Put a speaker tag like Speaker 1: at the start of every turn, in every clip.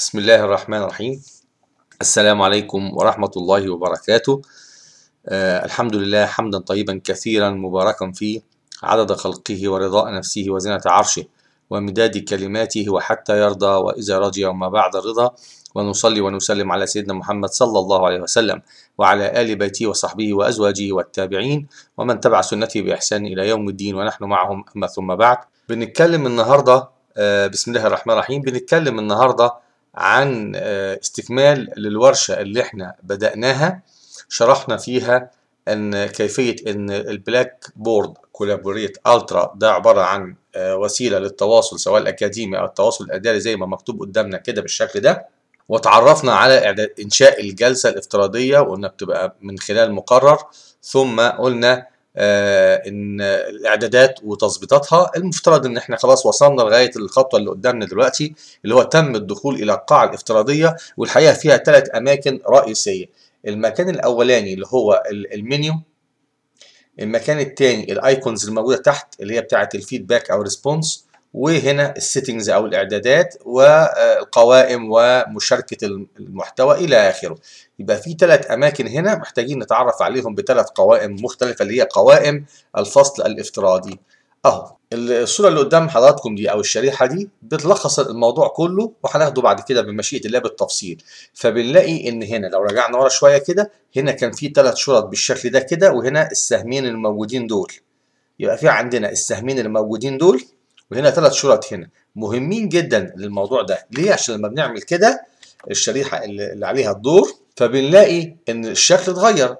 Speaker 1: بسم الله الرحمن الرحيم السلام عليكم ورحمة الله وبركاته آه الحمد لله حمدا طيبا كثيرا مباركا فيه عدد خلقه ورضاء نفسه وزنة عرشه ومداد كلماته وحتى يرضى وإذا رضي وما بعد الرضا ونصلي ونسلم على سيدنا محمد صلى الله عليه وسلم وعلى آل بيته وصحبه وأزواجه والتابعين ومن تبع سنته بإحسان إلى يوم الدين ونحن معهم أما ثم بعد بنتكلم النهاردة آه بسم الله الرحمن الرحيم بنتكلم النهارده عن آه، استكمال للورشة اللي احنا بدأناها شرحنا فيها ان كيفية ان البلاك بورد كولابوريت الترا ده عبارة عن آه، وسيلة للتواصل سواء الاكاديمي او التواصل الاداري زي ما مكتوب قدامنا كده بالشكل ده وتعرفنا على انشاء الجلسة الافتراضية وقلنا بتبقى من خلال مقرر ثم قلنا آه، ان الاعدادات وتظبيطاتها المفترض ان احنا خلاص وصلنا لغايه الخطوه اللي قدامنا دلوقتي اللي هو تم الدخول الى القاعه الافتراضيه والحقيقه فيها ثلاث اماكن رئيسيه المكان الاولاني اللي هو المنيو المكان الثاني الايكونز الموجوده تحت اللي هي بتاعه الفيدباك او ريسبونس وهنا السيتنجز او الاعدادات والقوائم ومشاركه المحتوى الى اخره يبقى في ثلاث اماكن هنا محتاجين نتعرف عليهم بثلاث قوائم مختلفه اللي هي قوائم الفصل الافتراضي اهو الصوره اللي قدام حضراتكم دي او الشريحه دي بتلخص الموضوع كله وهناخده بعد كده بمشيئه الله بالتفصيل فبنلاقي ان هنا لو رجعنا ورا شويه كده هنا كان في ثلاث شرط بالشكل ده كده وهنا السهمين الموجودين دول يبقى في عندنا السهمين الموجودين دول وهنا ثلاث شرط هنا مهمين جدا للموضوع ده ليه عشان لما بنعمل كده الشريحه اللي عليها الدور فبنلاقي ان الشكل اتغير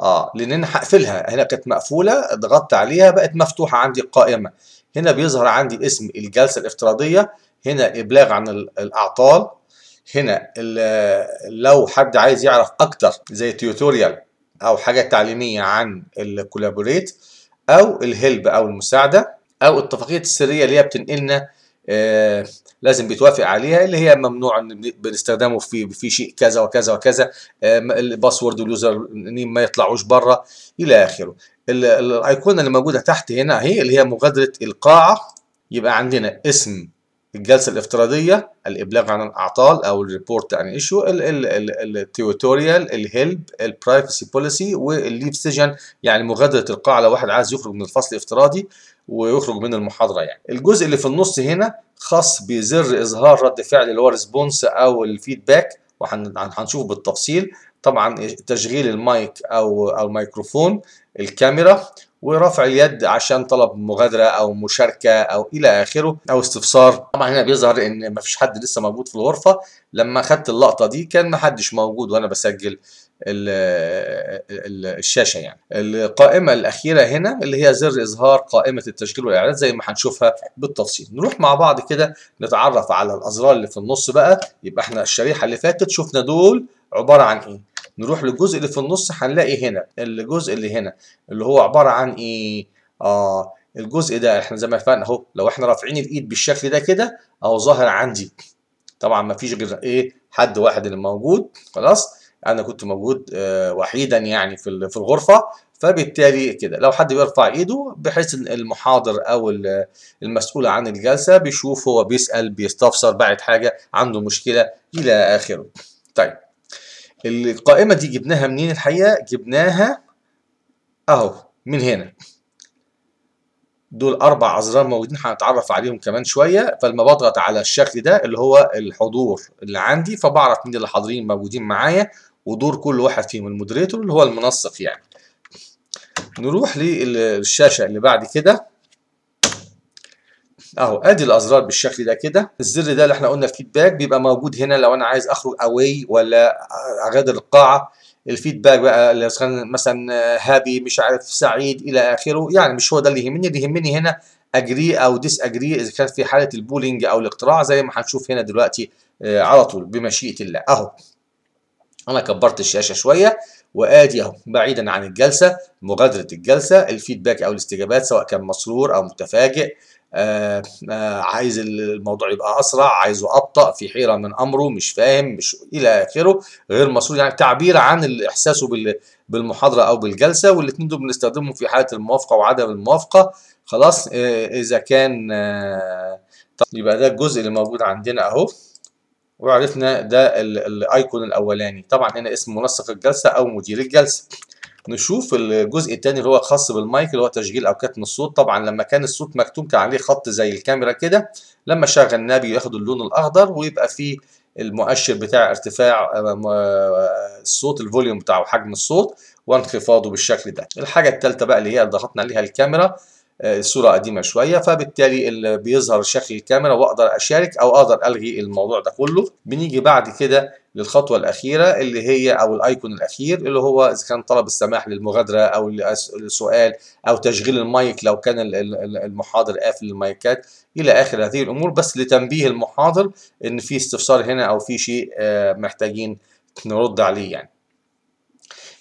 Speaker 1: اه لان هقفلها هنا كانت مقفوله ضغطت عليها بقت مفتوحه عندي القائمه هنا بيظهر عندي اسم الجلسه الافتراضيه هنا ابلاغ عن الاعطال هنا لو حد عايز يعرف اكتر زي تيوتوريال او حاجه تعليميه عن الكولابوريت او الهلب او المساعده او اتفاقيه السريه اللي هي بتنقلنا آه، لازم بيتوافق عليها اللي هي ممنوع باستخدامه في في شيء كذا وكذا وكذا آه، الباسورد واليوزر نيم ما يطلعوش بره الى اخره الايقونه اللي موجوده تحت هنا اهي اللي هي مغادره القاعه يبقى عندنا اسم الجلسه الافتراضيه الابلاغ عن الاعطال او الريبورت عن ايشو التيوتوريال الهيلب البرايفسي بوليسي والليف سيجن يعني مغادره القاعه لو واحد عايز يخرج من الفصل الافتراضي ويخرج من المحاضره يعني الجزء اللي في النص هنا خاص بزر اظهار رد فعل اللي هو ريسبونس او الفيدباك وهنشوفه بالتفصيل طبعا تشغيل المايك او او الميكروفون الكاميرا ورفع اليد عشان طلب مغادره او مشاركه او الى اخره او استفسار طبعا هنا بيظهر ان مفيش حد لسه موجود في الغرفه لما خدت اللقطه دي كان محدش موجود وانا بسجل الشاشه يعني القائمه الاخيره هنا اللي هي زر اظهار قائمه التشغيل والاعلانات زي ما هنشوفها بالتفصيل نروح مع بعض كده نتعرف على الازرار اللي في النص بقى يبقى احنا الشريحه اللي فاتت شفنا دول عباره عن ايه نروح للجزء اللي في النص هنلاقي هنا الجزء اللي هنا اللي هو عباره عن ايه اه الجزء ده احنا زي ما اتفقنا اهو لو احنا رافعين الايد بالشكل ده كده اهو ظاهر عندي طبعا ما فيش غير ايه حد واحد اللي موجود خلاص انا كنت موجود آه وحيدا يعني في في الغرفه فبالتالي كده لو حد بيرفع ايده بحيث ان المحاضر او المسؤول عن الجلسه بيشوف هو بيسال بيستفسر بعد حاجه عنده مشكله الى اخره طيب القائمة دي جبناها منين الحقيقة؟ جبناها أهو من هنا دول أربع أزرار موجودين هنتعرف عليهم كمان شوية فلما بضغط على الشكل ده اللي هو الحضور اللي عندي فبعرف مين اللي حاضرين موجودين معايا ودور كل واحد فيهم المودريتور اللي هو المنسق يعني نروح للشاشة اللي بعد كده اهو ادي الازرار بالشكل ده كده الزر ده اللي احنا قلنا فيدباك بيبقى موجود هنا لو انا عايز اخرج اواي ولا اغادر القاعه الفيدباك بقى مثلا هابي مش عارف سعيد الى اخره يعني مش هو ده اللي يهمني اللي يهمني هنا اجري او ديس اجري اذا كانت في حاله البولينج او الاقتراع زي ما هنشوف هنا دلوقتي آه، على طول بمشيئه الله اهو انا كبرت الشاشه شويه وادي اهو بعيدا عن الجلسه مغادره الجلسه الفيدباك او الاستجابات سواء كان مسرور او متفاجئ آه، آه، عايز الموضوع يبقى اسرع عايزه ابطا في حيره من امره مش فاهم مش الى اخره غير مسؤول يعني تعبير عن الاحساس بالمحاضره او بالجلسه والاثنين دول بنستخدمهم في حاله الموافقه وعدم الموافقه خلاص آه، اذا كان يبقى ده الجزء اللي موجود عندنا اهو وعرفنا ده الايكون الاولاني طبعا هنا اسم منسق الجلسه او مدير الجلسه نشوف الجزء الثاني اللي هو خاص بالمايك اللي هو تشغيل او كتم الصوت طبعا لما كان الصوت مكتوم كان عليه خط زي الكاميرا كده لما شغلناه بياخد اللون الاخضر ويبقى فيه المؤشر بتاع ارتفاع آه، آه، الصوت الفوليوم بتاعه حجم الصوت وانخفاضه بالشكل ده الحاجه الثالثه بقى اللي هي ضغطنا عليها الكاميرا الصورة آه، قديمة شوية فبالتالي بيظهر شكل الكاميرا واقدر اشارك او اقدر الغي الموضوع ده كله بنيجي بعد كده للخطوة الأخيرة اللي هي أو الايكون الأخير اللي هو إذا كان طلب السماح للمغادرة أو السؤال أو تشغيل المايك لو كان المحاضر قافل المايكات إلى آخر هذه الأمور بس لتنبيه المحاضر إن في استفسار هنا أو في شيء آه، محتاجين نرد عليه يعني.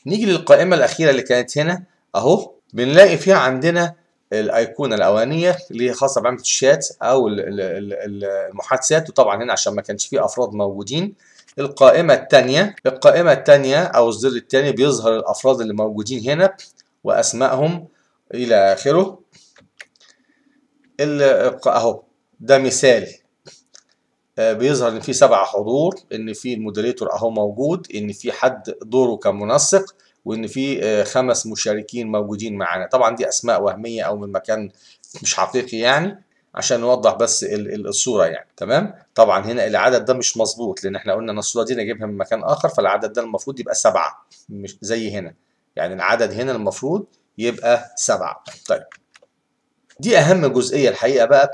Speaker 1: نيجي للقائمة الأخيرة اللي كانت هنا أهو بنلاقي فيها عندنا الايقونه الاوانيه اللي هي خاصه بعمله الشات او المحادثات وطبعا هنا عشان ما كانش فيه افراد موجودين القائمه الثانيه القائمه الثانيه او الزر الثاني بيظهر الافراد اللي موجودين هنا واسمائهم الى اخره اهو ده مثال آه، بيظهر ان في سبع حضور ان في المودريتور اهو موجود ان في حد دوره كمنسق وان في آه، خمس مشاركين موجودين معانا طبعا دي اسماء وهميه او من مكان مش حقيقي يعني عشان نوضح بس الصوره يعني تمام طبعا هنا العدد ده مش مظبوط لان احنا قلنا ان الصوره دي نجيبها من مكان اخر فالعدد ده المفروض يبقى سبعه مش زي هنا يعني العدد هنا المفروض يبقى سبعه طيب دي اهم جزئيه الحقيقه بقى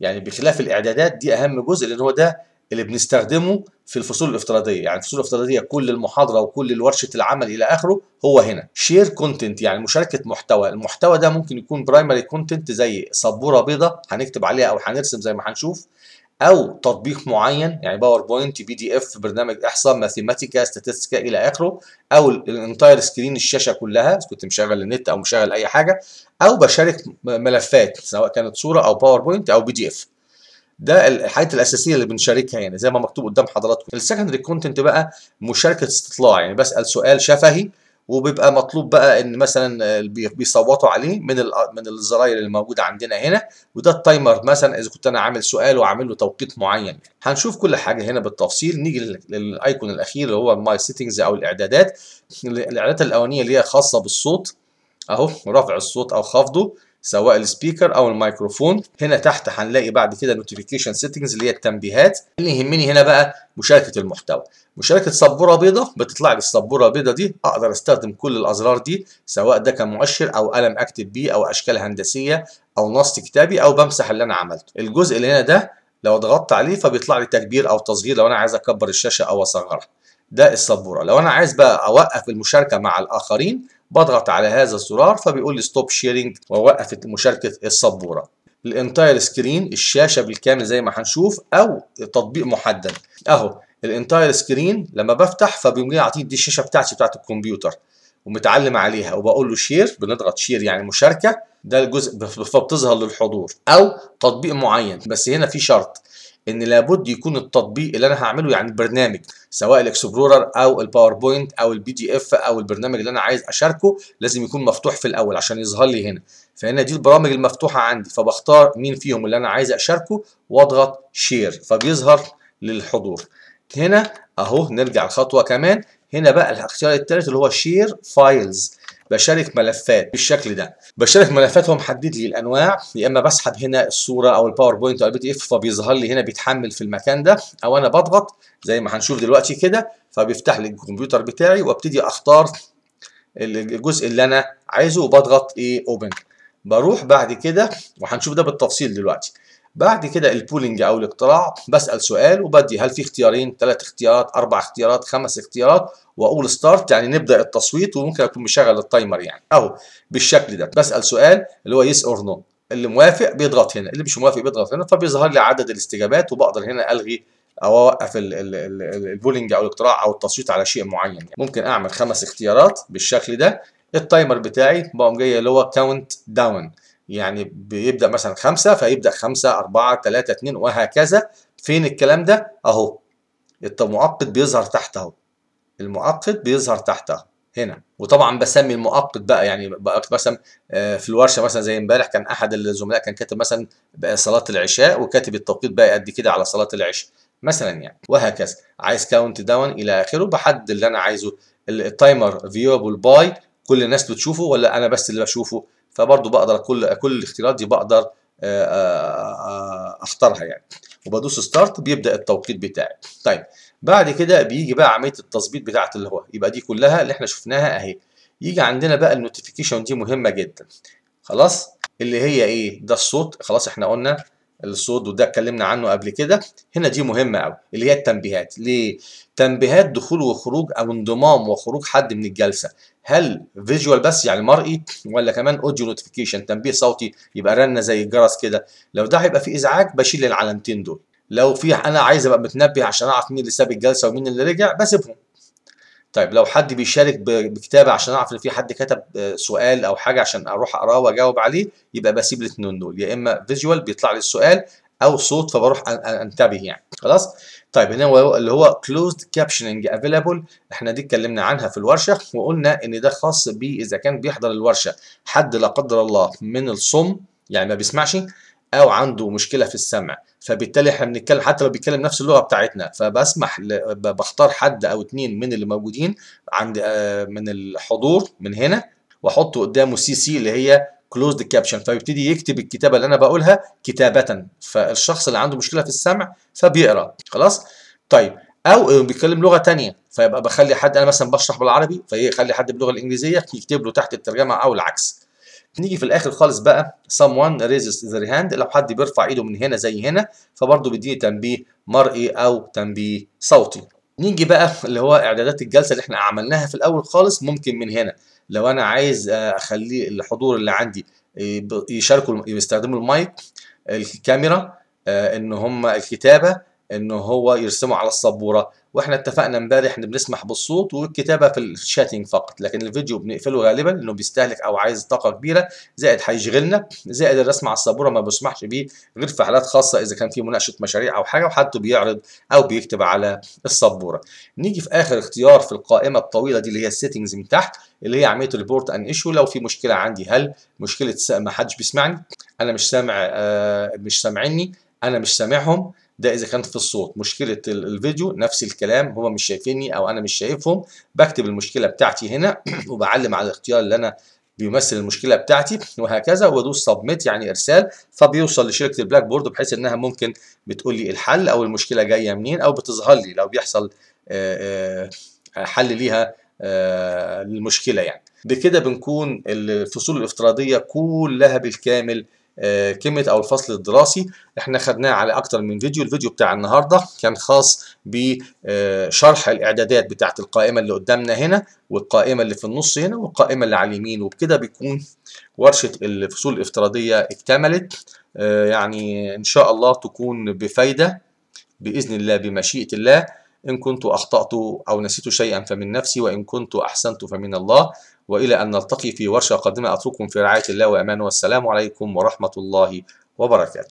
Speaker 1: يعني بخلاف الاعدادات دي اهم جزء لان هو ده اللي بنستخدمه في الفصول الافتراضيه يعني الفصول الافتراضيه كل المحاضره وكل ورشه العمل الى اخره هو هنا شير كونتنت يعني مشاركه محتوى المحتوى ده ممكن يكون برايمري كونتنت زي سبوره بيضاء هنكتب عليها او هنرسم زي ما هنشوف او تطبيق معين يعني باوربوينت بي دي اف برنامج احصاء ماثيماتيكا ستاتستيكا الى اخره او الانتاير سكرين الشاشه كلها كنت مشغل النت او مشغل اي حاجه او بشارك ملفات سواء كانت صوره او باوربوينت او بي دي اف ده الحاجات الاساسيه اللي بنشاركها يعني زي ما مكتوب قدام حضراتكم السكندري كونتنت بقى مشاركه استطلاع يعني بسال سؤال شفهي وبيبقى مطلوب بقى ان مثلا بيصوتوا عليه من من الزراير اللي موجوده عندنا هنا وده التايمر مثلا اذا كنت انا عامل سؤال وعامل له توقيت معين هنشوف كل حاجه هنا بالتفصيل نيجي للايكون الاخير اللي هو ماي سيتنجز او الاعدادات الاعدادات الاولانيه اللي هي خاصه بالصوت اهو رفع الصوت او خفضه سواء السبيكر او الميكروفون هنا تحت هنلاقي بعد كده نوتيفيكيشن سيتنجز اللي هي التنبيهات اللي يهمني هنا بقى مشاركه المحتوى مشاركه سبوره بيضاء بتطلع لي السبوره البيضاء دي اقدر استخدم كل الازرار دي سواء ده كان مؤشر او قلم اكتب بيه او اشكال هندسيه او نص كتابي او بمسح اللي انا عملته الجزء اللي هنا ده لو ضغطت عليه فبيطلع لي تكبير او تصغير لو انا عايز اكبر الشاشه او اصغرها ده السبوره لو انا عايز بقى اوقف المشاركه مع الاخرين بضغط على هذا الزرار فبيقول لي ستوب شيرنج ووقفت مشاركه السبوره الانتاير سكرين الشاشه بالكامل زي ما هنشوف او تطبيق محدد اهو الانتاير سكرين لما بفتح فبيقوم يعطيني دي الشاشه بتاعتي بتاعت الكمبيوتر ومتعلم عليها وبقول له شير بنضغط شير يعني مشاركه ده الجزء فبتظهر للحضور او تطبيق معين بس هنا في شرط ان لابد يكون التطبيق اللي انا هعمله يعني البرنامج سواء الاكسبلورر او الباوربوينت او البي دي اف او البرنامج اللي انا عايز اشاركه لازم يكون مفتوح في الاول عشان يظهر لي هنا فهنا دي البرامج المفتوحه عندي فبختار مين فيهم اللي انا عايز اشاركه واضغط شير فبيظهر للحضور هنا اهو نرجع لخطوه كمان هنا بقى الاختيار الثالث اللي هو شير فايلز بشارك ملفات بالشكل ده بشارك ملفات هو محدد لي الانواع يا اما بسحب هنا الصوره او الباوربوينت او البي دي اف فبيظهر لي هنا بيتحمل في المكان ده او انا بضغط زي ما هنشوف دلوقتي كده فبيفتح لي الكمبيوتر بتاعي وابتدي اختار الجزء اللي انا عايزه وبضغط ايه اوبن بروح بعد كده وهنشوف ده بالتفصيل دلوقتي بعد كده البولينج او الاقتراع بسال سؤال وبدي هل في اختيارين ثلاث اختيارات اربع اختيارات خمس اختيارات واقول ستارت يعني نبدا التصويت وممكن اكون مشغل التايمر يعني اهو بالشكل ده بسال سؤال اللي هو يس اور نو اللي موافق بيضغط هنا اللي مش موافق بيضغط هنا فبيظهر لي عدد الاستجابات وبقدر هنا الغي او اوقف البولينج او الاقتراع او التصويت على شيء معين يعني. ممكن اعمل خمس اختيارات بالشكل ده التايمر بتاعي بقوم جاي اللي هو كاونت داون يعني بيبدا مثلا خمسه فيبدا خمسه اربعه ثلاثه اثنين وهكذا فين الكلام ده؟ اهو المؤقت بيظهر تحت اهو المؤقت بيظهر تحت اهو هنا وطبعا بسمي المؤقت بقى يعني مثلا آه، في الورشه مثلا زي امبارح كان احد الزملاء كان كاتب مثلا صلاه العشاء وكاتب التوقيت بقى قد كده على صلاه العشاء مثلا يعني وهكذا عايز كاونت داون الى اخره بحدد اللي انا عايزه التايمر فيوبل باي كل الناس بتشوفه ولا انا بس اللي بشوفه فبرضه بقدر كل كل الاختيارات دي بقدر آه، آه، آه، اختارها يعني وبدوس ستارت بيبدا التوقيت بتاعي طيب بعد كده بيجي بقى عمليه التظبيط بتاعه اللي هو يبقى دي كلها اللي احنا شفناها اهي يجي عندنا بقى النوتيفيكيشن دي مهمه جدا خلاص اللي هي ايه ده الصوت خلاص احنا قلنا الصوت وده اتكلمنا عنه قبل كده هنا دي مهمه قوي اللي هي التنبيهات ليه تنبيهات دخول وخروج او انضمام وخروج حد من الجلسه هل فيجوال بس يعني مرئي ولا كمان اوديو نوتيفيكيشن تنبيه صوتي يبقى رنه زي الجرس كده لو ده هيبقى فيه ازعاج بشيل العلامتين دول لو في انا عايز ابقى متنبه عشان اعرف مين اللي ساب الجلسه ومين اللي رجع بسيبهم طيب لو حد بيشارك بكتابه عشان اعرف ان في حد كتب آه، سؤال او حاجه عشان اروح اقراه واجاوب عليه يبقى بسيب الاثنين دول يا اما فيجوال بيطلع لي السؤال او صوت فبروح انتبه يعني خلاص طيب هنا اللي هو closed captioning available احنا دي اتكلمنا عنها في الورشه وقلنا ان ده خاص بيه اذا كان بيحضر الورشه حد لا قدر الله من الصم يعني ما بيسمعش او عنده مشكله في السمع فبالتالي احنا بنتكلم حتى لو بيتكلم نفس اللغه بتاعتنا فبسمح ل... بختار حد او اتنين من اللي موجودين عند آه، من الحضور من هنا واحطه قدامه سي سي اللي هي كلوزد كابشن فيبتدي يكتب الكتابه اللي انا بقولها كتابه فالشخص اللي عنده مشكله في السمع فبيقرا خلاص طيب او بيتكلم لغه تانية فيبقى بخلي حد انا مثلا بشرح بالعربي فيخلي حد باللغه الانجليزيه يكتب له تحت الترجمه او العكس نيجي في الاخر خالص بقى someone raises their hand لو حد بيرفع ايده من هنا زي هنا فبرضه بيديني تنبيه مرئي او تنبيه صوتي نيجي بقى اللي هو اعدادات الجلسه اللي احنا عملناها في الاول خالص ممكن من هنا لو انا عايز اخلي الحضور اللي عندي آه، يشاركوا يستخدموا المايك الكاميرا آه، ان هم الكتابه ان هو يرسموا على السبوره واحنا اتفقنا امبارح ان بنسمح بالصوت والكتابه في الشاتنج فقط لكن الفيديو بنقفله غالبا لانه بيستهلك او عايز طاقه كبيره زائد هيشغلنا زائد الرسم على السبوره ما بسمحش بيه غير في حالات خاصه اذا كان في مناقشه مشاريع او حاجه وحد بيعرض او بيكتب على السبوره نيجي في اخر اختيار في القائمه الطويله دي اللي هي السيتنجز من تحت اللي هي عمليه ريبورت ان ايشو لو في مشكله عندي هل مشكله ما حدش بيسمعني انا مش سامع آه مش سامعني انا مش سامعهم ده اذا كان في الصوت مشكله الفيديو نفس الكلام هم مش شايفيني او انا مش شايفهم بكتب المشكله بتاعتي هنا وبعلم على الاختيار اللي انا بيمثل المشكله بتاعتي وهكذا وادوس سبميت يعني ارسال فبيوصل لشركه البلاك بورد بحيث انها ممكن بتقول لي الحل او المشكله جايه منين او بتظهر لي لو بيحصل آه، آه، حل ليها المشكله آه، يعني بكده بنكون الفصول الافتراضيه كلها بالكامل قيمة آه، أو الفصل الدراسي احنا خدناه على أكتر من فيديو الفيديو بتاع النهاردة كان خاص بشرح آه، الإعدادات بتاعة القائمة اللي قدامنا هنا والقائمة اللي في النص هنا والقائمة اللي على اليمين وبكده بيكون ورشة الفصول الافتراضية اكتملت آه، يعني إن شاء الله تكون بفايدة بإذن الله بمشيئة الله إن كنت أخطأت أو نسيت شيئا فمن نفسي وإن كنت أحسنت فمن الله وإلى أن نلتقي في ورشة قادمة أترككم في رعاية الله وأمانه والسلام عليكم ورحمة الله وبركاته